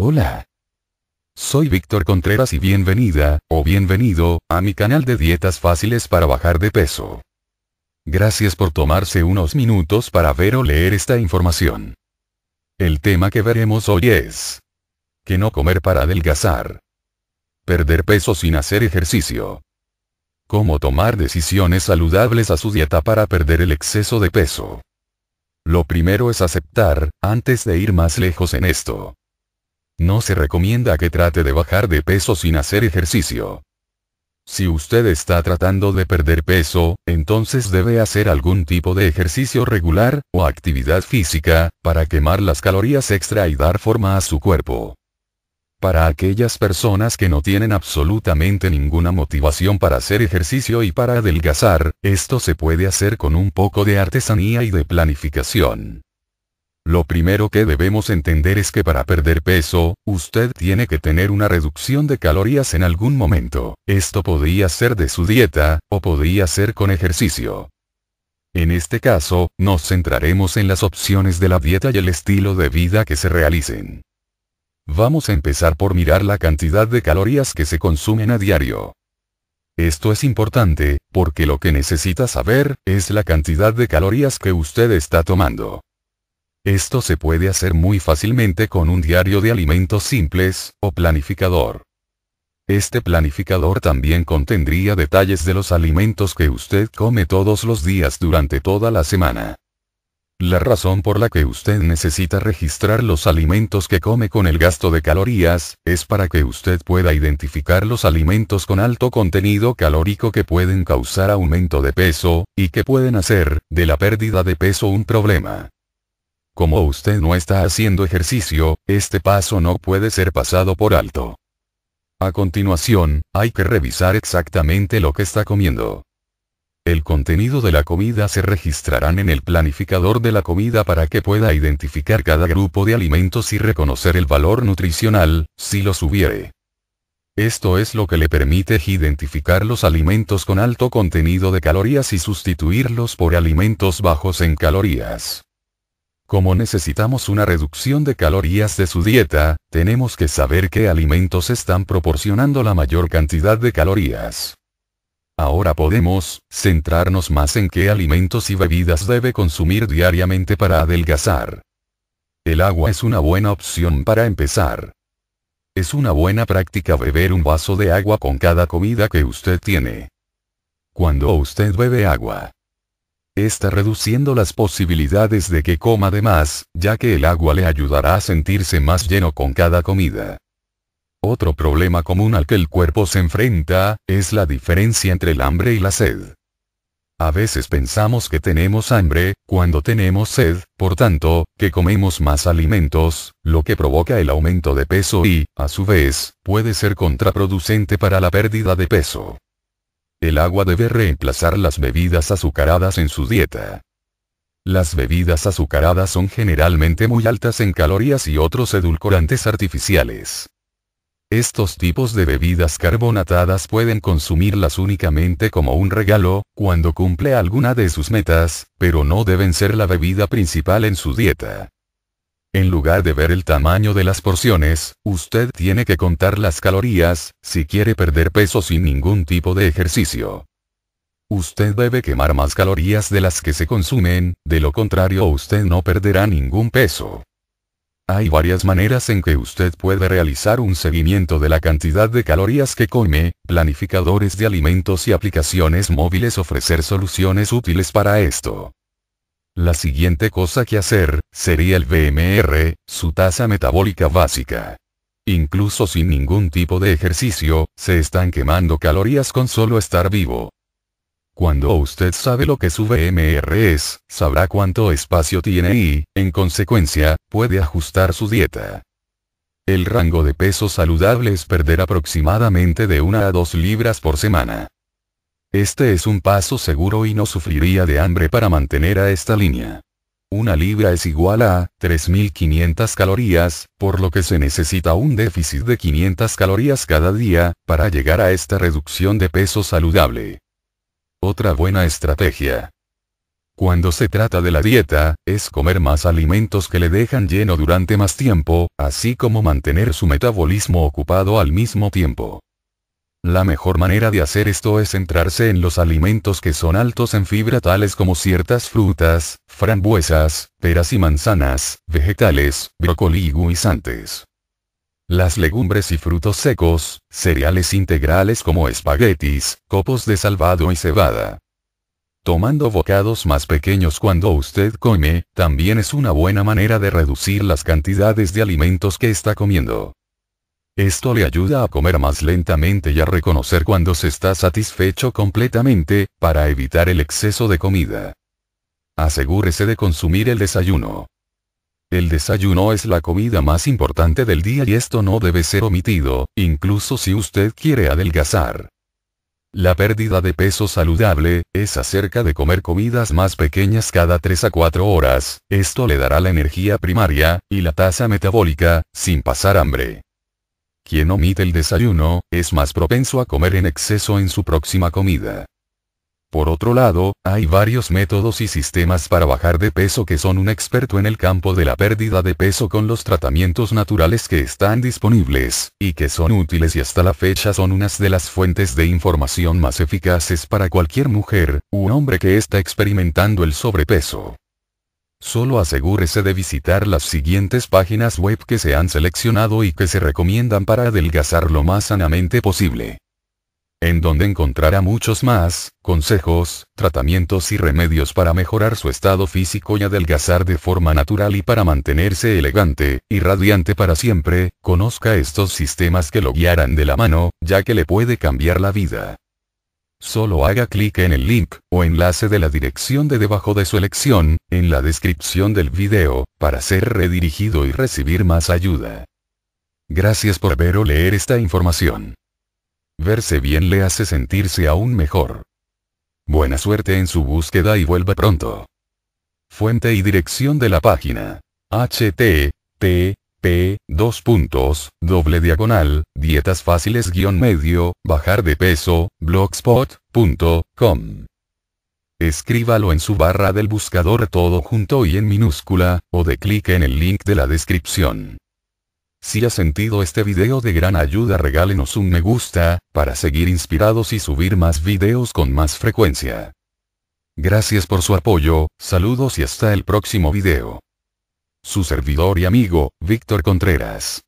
Hola. Soy Víctor Contreras y bienvenida, o bienvenido, a mi canal de dietas fáciles para bajar de peso. Gracias por tomarse unos minutos para ver o leer esta información. El tema que veremos hoy es... que no comer para adelgazar? Perder peso sin hacer ejercicio. Cómo tomar decisiones saludables a su dieta para perder el exceso de peso. Lo primero es aceptar, antes de ir más lejos en esto, no se recomienda que trate de bajar de peso sin hacer ejercicio. Si usted está tratando de perder peso, entonces debe hacer algún tipo de ejercicio regular, o actividad física, para quemar las calorías extra y dar forma a su cuerpo. Para aquellas personas que no tienen absolutamente ninguna motivación para hacer ejercicio y para adelgazar, esto se puede hacer con un poco de artesanía y de planificación. Lo primero que debemos entender es que para perder peso, usted tiene que tener una reducción de calorías en algún momento. Esto podría ser de su dieta, o podría ser con ejercicio. En este caso, nos centraremos en las opciones de la dieta y el estilo de vida que se realicen. Vamos a empezar por mirar la cantidad de calorías que se consumen a diario. Esto es importante, porque lo que necesita saber, es la cantidad de calorías que usted está tomando. Esto se puede hacer muy fácilmente con un diario de alimentos simples, o planificador. Este planificador también contendría detalles de los alimentos que usted come todos los días durante toda la semana. La razón por la que usted necesita registrar los alimentos que come con el gasto de calorías, es para que usted pueda identificar los alimentos con alto contenido calórico que pueden causar aumento de peso, y que pueden hacer, de la pérdida de peso un problema. Como usted no está haciendo ejercicio, este paso no puede ser pasado por alto. A continuación, hay que revisar exactamente lo que está comiendo. El contenido de la comida se registrarán en el planificador de la comida para que pueda identificar cada grupo de alimentos y reconocer el valor nutricional, si los hubiere. Esto es lo que le permite identificar los alimentos con alto contenido de calorías y sustituirlos por alimentos bajos en calorías. Como necesitamos una reducción de calorías de su dieta, tenemos que saber qué alimentos están proporcionando la mayor cantidad de calorías. Ahora podemos centrarnos más en qué alimentos y bebidas debe consumir diariamente para adelgazar. El agua es una buena opción para empezar. Es una buena práctica beber un vaso de agua con cada comida que usted tiene. Cuando usted bebe agua, Está reduciendo las posibilidades de que coma de más, ya que el agua le ayudará a sentirse más lleno con cada comida. Otro problema común al que el cuerpo se enfrenta, es la diferencia entre el hambre y la sed. A veces pensamos que tenemos hambre, cuando tenemos sed, por tanto, que comemos más alimentos, lo que provoca el aumento de peso y, a su vez, puede ser contraproducente para la pérdida de peso. El agua debe reemplazar las bebidas azucaradas en su dieta. Las bebidas azucaradas son generalmente muy altas en calorías y otros edulcorantes artificiales. Estos tipos de bebidas carbonatadas pueden consumirlas únicamente como un regalo, cuando cumple alguna de sus metas, pero no deben ser la bebida principal en su dieta. En lugar de ver el tamaño de las porciones, usted tiene que contar las calorías, si quiere perder peso sin ningún tipo de ejercicio. Usted debe quemar más calorías de las que se consumen, de lo contrario usted no perderá ningún peso. Hay varias maneras en que usted puede realizar un seguimiento de la cantidad de calorías que come, planificadores de alimentos y aplicaciones móviles ofrecer soluciones útiles para esto. La siguiente cosa que hacer, sería el BMR, su tasa metabólica básica. Incluso sin ningún tipo de ejercicio, se están quemando calorías con solo estar vivo. Cuando usted sabe lo que su BMR es, sabrá cuánto espacio tiene y, en consecuencia, puede ajustar su dieta. El rango de peso saludable es perder aproximadamente de 1 a 2 libras por semana. Este es un paso seguro y no sufriría de hambre para mantener a esta línea. Una libra es igual a 3.500 calorías, por lo que se necesita un déficit de 500 calorías cada día, para llegar a esta reducción de peso saludable. Otra buena estrategia. Cuando se trata de la dieta, es comer más alimentos que le dejan lleno durante más tiempo, así como mantener su metabolismo ocupado al mismo tiempo. La mejor manera de hacer esto es centrarse en los alimentos que son altos en fibra tales como ciertas frutas, frambuesas, peras y manzanas, vegetales, brócoli y guisantes. Las legumbres y frutos secos, cereales integrales como espaguetis, copos de salvado y cebada. Tomando bocados más pequeños cuando usted come, también es una buena manera de reducir las cantidades de alimentos que está comiendo. Esto le ayuda a comer más lentamente y a reconocer cuando se está satisfecho completamente, para evitar el exceso de comida. Asegúrese de consumir el desayuno. El desayuno es la comida más importante del día y esto no debe ser omitido, incluso si usted quiere adelgazar. La pérdida de peso saludable, es acerca de comer comidas más pequeñas cada 3 a 4 horas, esto le dará la energía primaria, y la tasa metabólica, sin pasar hambre. Quien omite el desayuno, es más propenso a comer en exceso en su próxima comida. Por otro lado, hay varios métodos y sistemas para bajar de peso que son un experto en el campo de la pérdida de peso con los tratamientos naturales que están disponibles, y que son útiles y hasta la fecha son unas de las fuentes de información más eficaces para cualquier mujer, u hombre que está experimentando el sobrepeso. Solo asegúrese de visitar las siguientes páginas web que se han seleccionado y que se recomiendan para adelgazar lo más sanamente posible. En donde encontrará muchos más, consejos, tratamientos y remedios para mejorar su estado físico y adelgazar de forma natural y para mantenerse elegante y radiante para siempre, conozca estos sistemas que lo guiarán de la mano, ya que le puede cambiar la vida. Solo haga clic en el link, o enlace de la dirección de debajo de su elección, en la descripción del video, para ser redirigido y recibir más ayuda. Gracias por ver o leer esta información. Verse bien le hace sentirse aún mejor. Buena suerte en su búsqueda y vuelva pronto. Fuente y dirección de la página. http dos puntos, doble diagonal, dietas fáciles guión medio, bajar de peso, blogspot.com. Escríbalo en su barra del buscador todo junto y en minúscula, o de clic en el link de la descripción. Si ha sentido este video de gran ayuda regálenos un me gusta, para seguir inspirados y subir más videos con más frecuencia. Gracias por su apoyo, saludos y hasta el próximo video. Su servidor y amigo, Víctor Contreras.